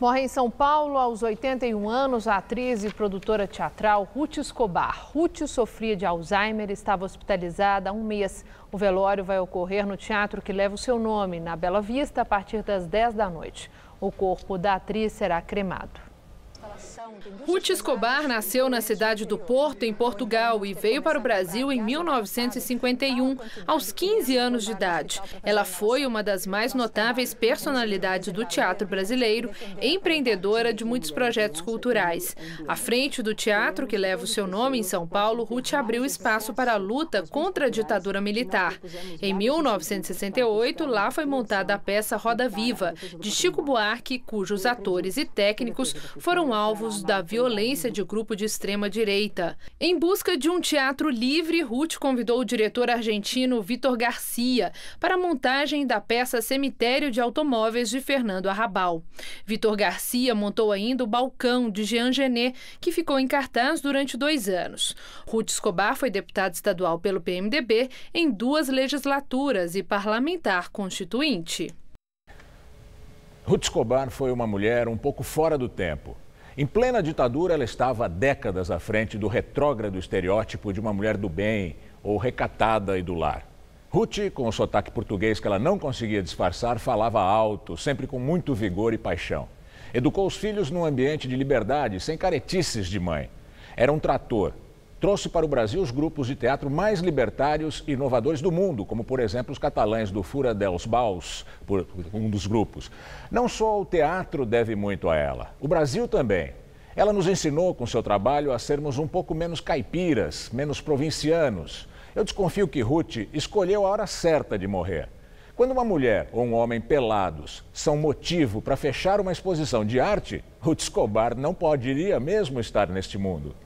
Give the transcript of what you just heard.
Morre em São Paulo, aos 81 anos, a atriz e produtora teatral Ruth Escobar. Ruth sofria de Alzheimer e estava hospitalizada há um mês. O velório vai ocorrer no teatro que leva o seu nome, na Bela Vista, a partir das 10 da noite. O corpo da atriz será cremado. Então, Ruth Escobar nasceu na cidade do Porto, em Portugal, e veio para o Brasil em 1951, aos 15 anos de idade. Ela foi uma das mais notáveis personalidades do teatro brasileiro, empreendedora de muitos projetos culturais. À frente do teatro, que leva o seu nome em São Paulo, Ruth abriu espaço para a luta contra a ditadura militar. Em 1968, lá foi montada a peça Roda Viva, de Chico Buarque, cujos atores e técnicos foram alvos da violência de grupo de extrema-direita. Em busca de um teatro livre, Ruth convidou o diretor argentino Vitor Garcia para a montagem da peça Cemitério de Automóveis de Fernando Arrabal. Vitor Garcia montou ainda o Balcão de Jean Genet, que ficou em cartaz durante dois anos. Ruth Escobar foi deputada estadual pelo PMDB em duas legislaturas e parlamentar constituinte. Ruth Escobar foi uma mulher um pouco fora do tempo. Em plena ditadura, ela estava décadas à frente do retrógrado estereótipo de uma mulher do bem ou recatada e do lar. Ruth, com o sotaque português que ela não conseguia disfarçar, falava alto, sempre com muito vigor e paixão. Educou os filhos num ambiente de liberdade, sem caretices de mãe. Era um trator, trouxe para o Brasil os grupos de teatro mais libertários e inovadores do mundo, como, por exemplo, os catalães do Fura dels Baus, um dos grupos. Não só o teatro deve muito a ela, o Brasil também. Ela nos ensinou com seu trabalho a sermos um pouco menos caipiras, menos provincianos. Eu desconfio que Ruth escolheu a hora certa de morrer. Quando uma mulher ou um homem pelados são motivo para fechar uma exposição de arte, Ruth Escobar não poderia mesmo estar neste mundo.